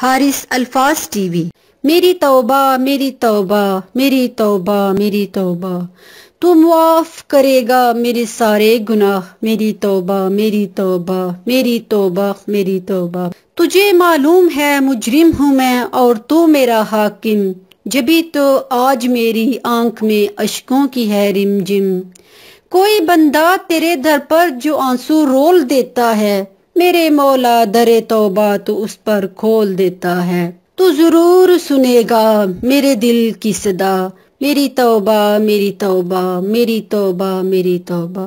हारिस अल्फाज टीवी मेरी तौबा मेरी तौबा मेरी तौबा मेरी तौबा तू माफ करेगा मेरे सारे गुनाह मेरी तौबा मेरी तौबा मेरी तौबा मेरी तौबा तुझे मालूम है मुजरिम हूँ मैं और तू मेरा हाकिम जबी तो आज मेरी आंख में अशकों की है रिमझिम कोई बंदा तेरे दर पर जो आंसू रोल देता है मेरे मौला दरे तोबा तो उस पर खोल देता है तो ज़रूर सुनेगा मेरे दिल की सदा मेरी तोबा मेरी तोबा मेरी तोबा मेरी तोबा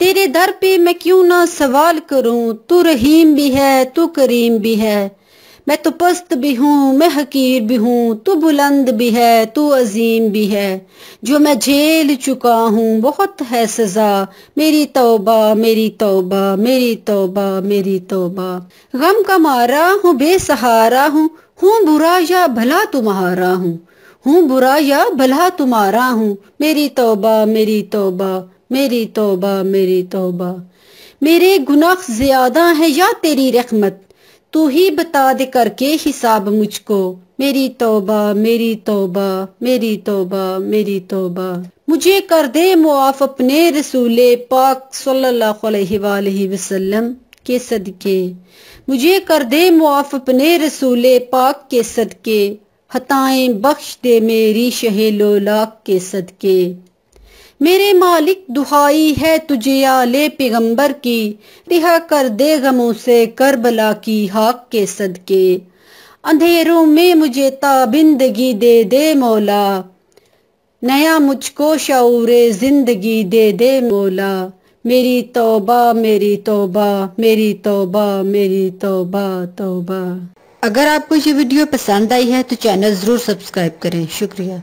तेरे दर पे मैं क्यों ना सवाल करूं तू रहीम भी है तू करीम भी है मैं तो पस्त भी हूँ मैं हकीर भी हूँ तू बुलंद भी है तू अजीम भी है जो मैं झेल चुका हूँ बहुत है सज़ा मेरी तोबा मेरी तोबा मेरी तोबा मेरी तोबा गम का मारा हूँ बेसहारा हूँ हूँ बुरा या भला तुम्हारा हूँ हूँ बुरा या भला तुम्हारा हूँ मेरी तोबा मेरी तोबा मेरी तोबा मेरी तोबा मेरे गुनाह ज़्यादा है या तेरी रहमत तू ही बता दे करके हिसाब मुझको मेरी तोबा मेरी तोबा मेरी तोबा मेरी तोबा मुझे कर दे मुआफ अपने रसूल पाक सल्लल्लाहु अलैहि वसल्लम के सदके मुझे कर दे मुआफ अपने रसूल पाक के सदके हताएं बख्श दे मेरी शहे लोलाक के सदके मेरे मालिक दुहाई है तुझे आले पैगंबर की रिहा कर दे गमों से करबला की हाक के सदके अंधेरों में मुझे ताबिंदगी दे दे मौला नया मुझको शूर जिंदगी दे दे मौला मेरी तौबा मेरी तौबा मेरी तौबा मेरी तौबा तौबा अगर आपको ये वीडियो पसंद आई है तो चैनल ज़रूर सब्सक्राइब करें शुक्रिया